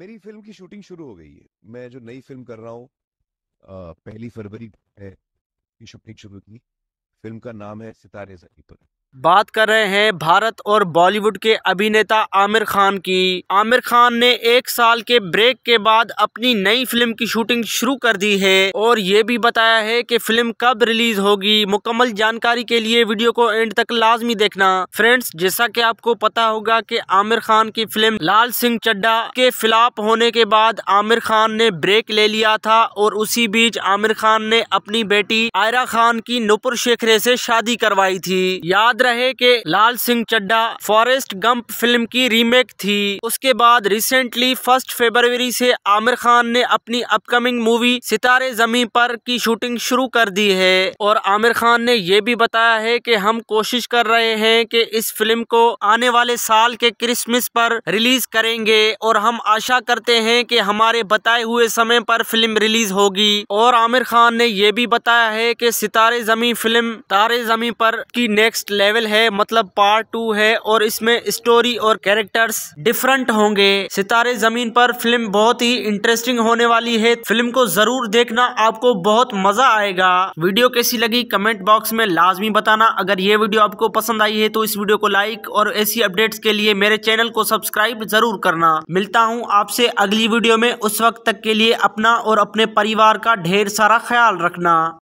मेरी फिल्म की शूटिंग शुरू हो गई है मैं जो नई फिल्म कर रहा हूँ पहली फरवरी है की शूटिंग शुरू की फिल्म का नाम है सितारे जमीन पर बात कर रहे हैं भारत और बॉलीवुड के अभिनेता आमिर खान की आमिर खान ने एक साल के ब्रेक के बाद अपनी नई फिल्म की शूटिंग शुरू कर दी है और ये भी बताया है कि फिल्म कब रिलीज होगी मुकम्मल जानकारी के लिए वीडियो को एंड तक लाजमी देखना फ्रेंड्स जैसा कि आपको पता होगा कि आमिर खान की फिल्म लाल सिंह चड्डा के फिलाप होने के बाद आमिर खान ने ब्रेक ले लिया था और उसी बीच आमिर खान ने अपनी बेटी आयरा खान की नुपुर शेखरे से शादी करवाई थी याद रहे कि Lal Singh Chaddha Forrest Gump film की रीमेक थी उसके बाद रिसेंटली फर्स्ट फेबरवरी से आमिर खान ने अपनी अपकमिंग मूवी सितारे जमी पर की शूटिंग शुरू कर दी है और आमिर खान ने यह भी बताया है कि हम कोशिश कर रहे हैं कि इस फिल्म को आने वाले साल के क्रिसमस पर रिलीज करेंगे और हम आशा करते हैं कि हमारे बताए हुए समय पर फिल्म रिलीज होगी और आमिर खान ने यह भी बताया है कि सितारे जमी फिल्म तारे जमी पर की नेक्स्ट लेवल लेवल है मतलब पार्ट टू है और इसमें स्टोरी और कैरेक्टर्स डिफरेंट होंगे सितारे जमीन पर फिल्म बहुत ही इंटरेस्टिंग होने वाली है फिल्म को जरूर देखना आपको बहुत मजा आएगा वीडियो कैसी लगी कमेंट बॉक्स में लाजमी बताना अगर ये वीडियो आपको पसंद आई है तो इस वीडियो को लाइक और ऐसी अपडेट्स के लिए मेरे चैनल को सब्सक्राइब जरूर करना मिलता हूँ आपसे अगली वीडियो में उस वक्त तक के लिए अपना और अपने परिवार का ढेर सारा ख्याल रखना